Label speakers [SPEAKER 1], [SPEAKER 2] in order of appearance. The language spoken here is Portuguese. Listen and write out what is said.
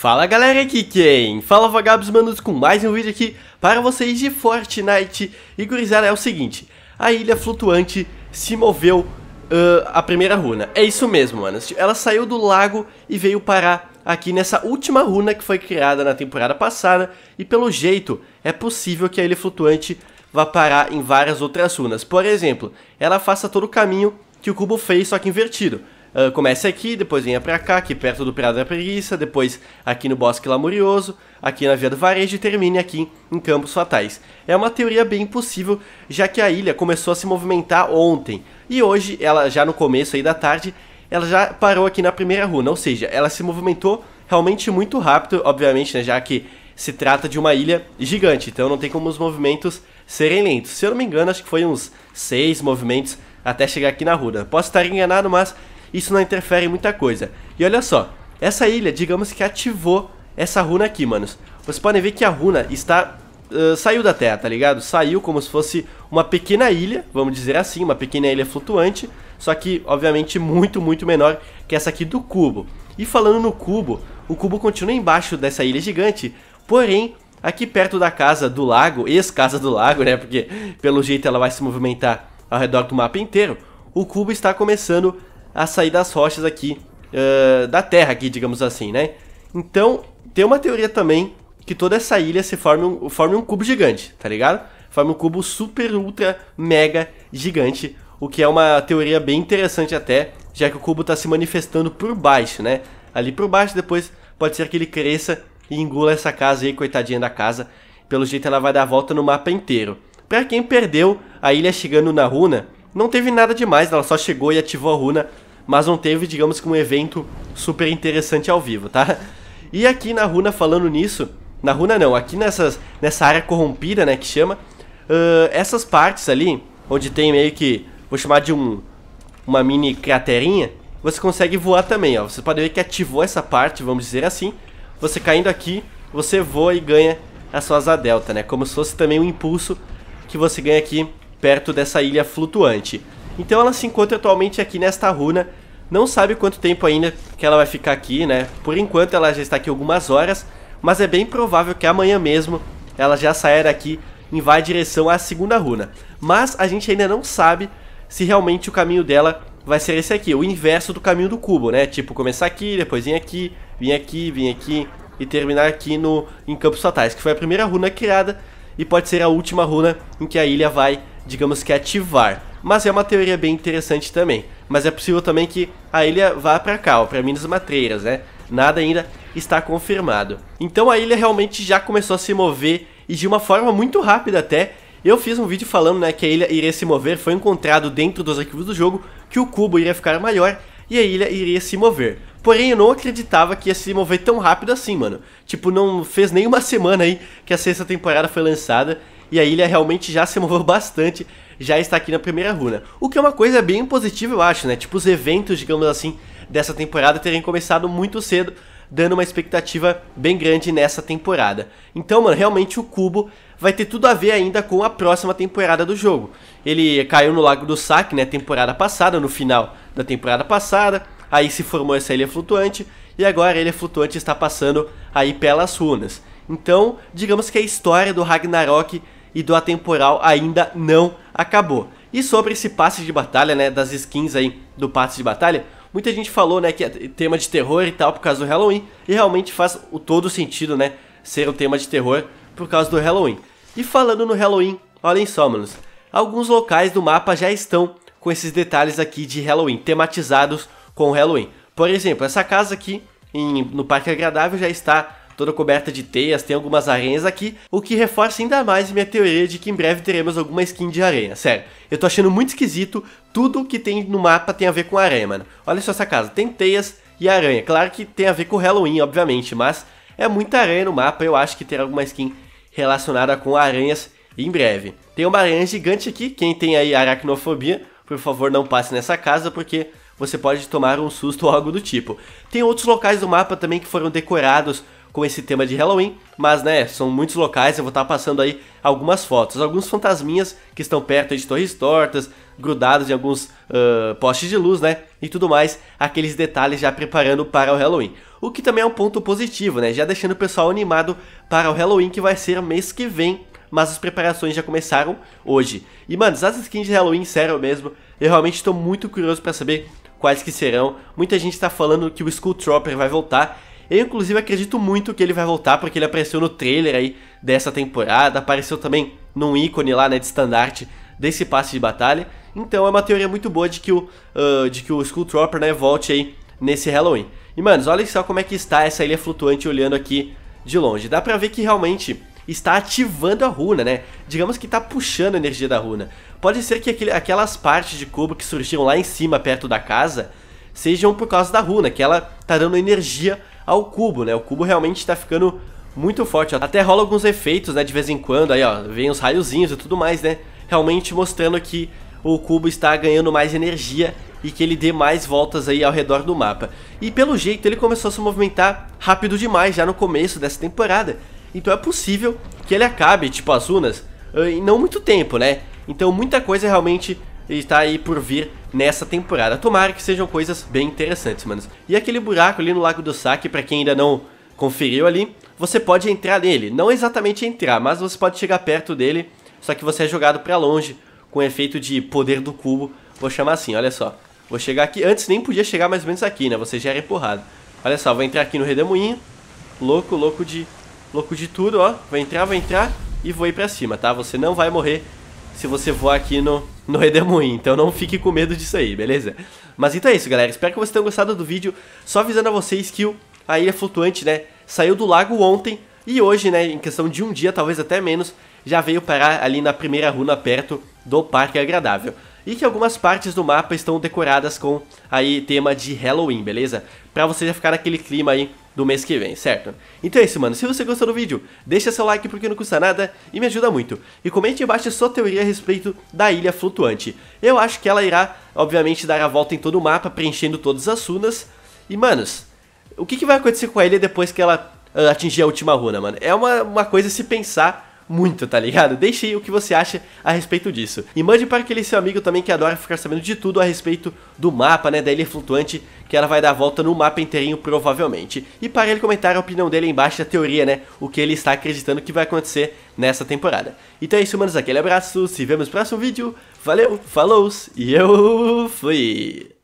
[SPEAKER 1] Fala galera aqui quem? Fala vagabos manos com mais um vídeo aqui para vocês de Fortnite E gurizada é o seguinte, a ilha flutuante se moveu uh, a primeira runa É isso mesmo manos, ela saiu do lago e veio parar aqui nessa última runa que foi criada na temporada passada E pelo jeito é possível que a ilha flutuante vá parar em várias outras runas Por exemplo, ela faça todo o caminho que o cubo fez só que invertido ah, começa aqui, depois vinha pra cá, aqui perto do Prado da Preguiça, depois aqui no Bosque Lamurioso, aqui na Via do Varejo e termine aqui em Campos Fatais. É uma teoria bem impossível, já que a ilha começou a se movimentar ontem, e hoje, ela já no começo aí da tarde, ela já parou aqui na primeira runa, ou seja, ela se movimentou realmente muito rápido, obviamente, né, já que se trata de uma ilha gigante, então não tem como os movimentos serem lentos. Se eu não me engano, acho que foi uns seis movimentos até chegar aqui na runa. Posso estar enganado, mas isso não interfere em muita coisa. E olha só, essa ilha, digamos que ativou essa runa aqui, manos. Vocês podem ver que a runa está... Uh, saiu da terra, tá ligado? Saiu como se fosse uma pequena ilha, vamos dizer assim, uma pequena ilha flutuante, só que, obviamente, muito, muito menor que essa aqui do cubo. E falando no cubo, o cubo continua embaixo dessa ilha gigante, porém, aqui perto da casa do lago, ex-casa do lago, né, porque pelo jeito ela vai se movimentar ao redor do mapa inteiro, o cubo está começando a sair das rochas aqui uh, da Terra, aqui, digamos assim, né? Então, tem uma teoria também que toda essa ilha se forme um, forme um cubo gigante, tá ligado? Forme um cubo super, ultra, mega gigante, o que é uma teoria bem interessante até, já que o cubo está se manifestando por baixo, né? Ali por baixo, depois pode ser que ele cresça e engula essa casa aí, coitadinha da casa. Pelo jeito ela vai dar a volta no mapa inteiro. Para quem perdeu a ilha chegando na runa, não teve nada demais, ela só chegou e ativou a runa mas não teve, digamos que um evento super interessante ao vivo, tá? E aqui na Runa falando nisso, na Runa não, aqui nessas, nessa área corrompida, né, que chama, uh, essas partes ali, onde tem meio que, vou chamar de um, uma mini craterinha, você consegue voar também, ó. Você pode ver que ativou essa parte, vamos dizer assim. Você caindo aqui, você voa e ganha a sua asa delta, né? Como se fosse também um impulso que você ganha aqui perto dessa ilha flutuante. Então ela se encontra atualmente aqui nesta runa. Não sabe quanto tempo ainda que ela vai ficar aqui, né? Por enquanto ela já está aqui algumas horas, mas é bem provável que amanhã mesmo ela já saia daqui e vá em direção à segunda runa. Mas a gente ainda não sabe se realmente o caminho dela vai ser esse aqui, o inverso do caminho do cubo, né? Tipo, começar aqui, depois vir aqui, vir aqui, vir aqui e terminar aqui no em Campos Fatais, que foi a primeira runa criada e pode ser a última runa em que a ilha vai, digamos que ativar. Mas é uma teoria bem interessante também. Mas é possível também que a ilha vá para cá, para Minas Matreiras, né? Nada ainda está confirmado. Então a ilha realmente já começou a se mover e de uma forma muito rápida até. Eu fiz um vídeo falando né, que a ilha iria se mover, foi encontrado dentro dos arquivos do jogo que o cubo iria ficar maior e a ilha iria se mover. Porém, eu não acreditava que ia se mover tão rápido assim, mano. Tipo, não fez nem uma semana aí que a sexta temporada foi lançada e a ilha realmente já se moveu bastante já está aqui na primeira runa. O que é uma coisa bem positiva, eu acho, né? Tipo, os eventos, digamos assim, dessa temporada terem começado muito cedo, dando uma expectativa bem grande nessa temporada. Então, mano, realmente o cubo vai ter tudo a ver ainda com a próxima temporada do jogo. Ele caiu no Lago do Saque, né, temporada passada, no final da temporada passada. Aí se formou essa ilha flutuante e agora a ilha flutuante está passando aí pelas runas. Então, digamos que a história do Ragnarok e do atemporal ainda não acabou. E sobre esse passe de batalha, né, das skins aí do passe de batalha, muita gente falou, né, que é tema de terror e tal por causa do Halloween, e realmente faz o todo sentido, né, ser um tema de terror por causa do Halloween. E falando no Halloween, olhem só, manos, alguns locais do mapa já estão com esses detalhes aqui de Halloween, tematizados com Halloween. Por exemplo, essa casa aqui em, no Parque Agradável já está toda coberta de teias, tem algumas aranhas aqui, o que reforça ainda mais minha teoria de que em breve teremos alguma skin de aranha, sério. Eu tô achando muito esquisito, tudo que tem no mapa tem a ver com aranha, mano. Olha só essa casa, tem teias e aranha, claro que tem a ver com Halloween, obviamente, mas é muita aranha no mapa, eu acho que terá alguma skin relacionada com aranhas em breve. Tem uma aranha gigante aqui, quem tem aí aracnofobia, por favor não passe nessa casa, porque você pode tomar um susto ou algo do tipo. Tem outros locais do mapa também que foram decorados com esse tema de Halloween, mas né, são muitos locais, eu vou estar tá passando aí algumas fotos. Alguns fantasminhas que estão perto de torres tortas, grudados em alguns uh, postes de luz, né? E tudo mais, aqueles detalhes já preparando para o Halloween. O que também é um ponto positivo, né? Já deixando o pessoal animado para o Halloween que vai ser mês que vem, mas as preparações já começaram hoje. E mano, as skins de Halloween, sério mesmo, eu realmente estou muito curioso para saber quais que serão. Muita gente está falando que o Skull vai voltar, eu, inclusive, acredito muito que ele vai voltar, porque ele apareceu no trailer aí dessa temporada, apareceu também num ícone lá, né, de estandarte desse passe de batalha. Então é uma teoria muito boa de que o, uh, de que o Skulltropper, né, volte aí nesse Halloween. E, manos, olha só como é que está essa ilha flutuante olhando aqui de longe. Dá pra ver que realmente está ativando a runa, né? Digamos que está puxando a energia da runa. Pode ser que aquele, aquelas partes de cubo que surgiram lá em cima, perto da casa, sejam por causa da runa, que ela está dando energia ao cubo, né? O cubo realmente está ficando muito forte. Até rola alguns efeitos, né, de vez em quando, aí ó, vem os raiozinhos e tudo mais, né? Realmente mostrando que o cubo está ganhando mais energia e que ele dê mais voltas aí ao redor do mapa. E pelo jeito ele começou a se movimentar rápido demais já no começo dessa temporada. Então é possível que ele acabe, tipo as Unas, eh, em não muito tempo, né? Então muita coisa realmente está aí por vir nessa temporada. Tomara que sejam coisas bem interessantes, manos. E aquele buraco ali no Lago do Saque, para quem ainda não conferiu ali, você pode entrar nele. Não exatamente entrar, mas você pode chegar perto dele, só que você é jogado para longe, com efeito de poder do cubo. Vou chamar assim, olha só. Vou chegar aqui, antes nem podia chegar mais ou menos aqui, né? Você já era empurrado. Olha só, vou entrar aqui no redemoinho. Louco, louco de... Louco de tudo, ó. Vai entrar, vai entrar e vou ir pra cima, tá? Você não vai morrer se você voar aqui no, no Redemoinho. Então não fique com medo disso aí, beleza? Mas então é isso, galera. Espero que vocês tenham gostado do vídeo. Só avisando a vocês que a ilha flutuante, né, saiu do lago ontem. E hoje, né, em questão de um dia, talvez até menos, já veio parar ali na primeira runa perto do Parque é Agradável. E que algumas partes do mapa estão decoradas com aí tema de Halloween, beleza? Pra você já ficar naquele clima aí do mês que vem, certo? Então é isso, mano. Se você gostou do vídeo, deixa seu like porque não custa nada e me ajuda muito. E comente embaixo a sua teoria a respeito da ilha flutuante. Eu acho que ela irá, obviamente, dar a volta em todo o mapa, preenchendo todas as runas. E, manos, o que, que vai acontecer com a ilha depois que ela uh, atingir a última runa, mano? É uma, uma coisa se pensar muito, tá ligado? Deixe aí o que você acha a respeito disso. E mande para aquele seu amigo também que adora ficar sabendo de tudo a respeito do mapa, né, da ilha flutuante, que ela vai dar a volta no mapa inteirinho provavelmente. E para ele comentar a opinião dele embaixo a teoria, né, o que ele está acreditando que vai acontecer nessa temporada. Então é isso, manos, aquele abraço, se vemos no próximo vídeo, valeu, falou e eu fui!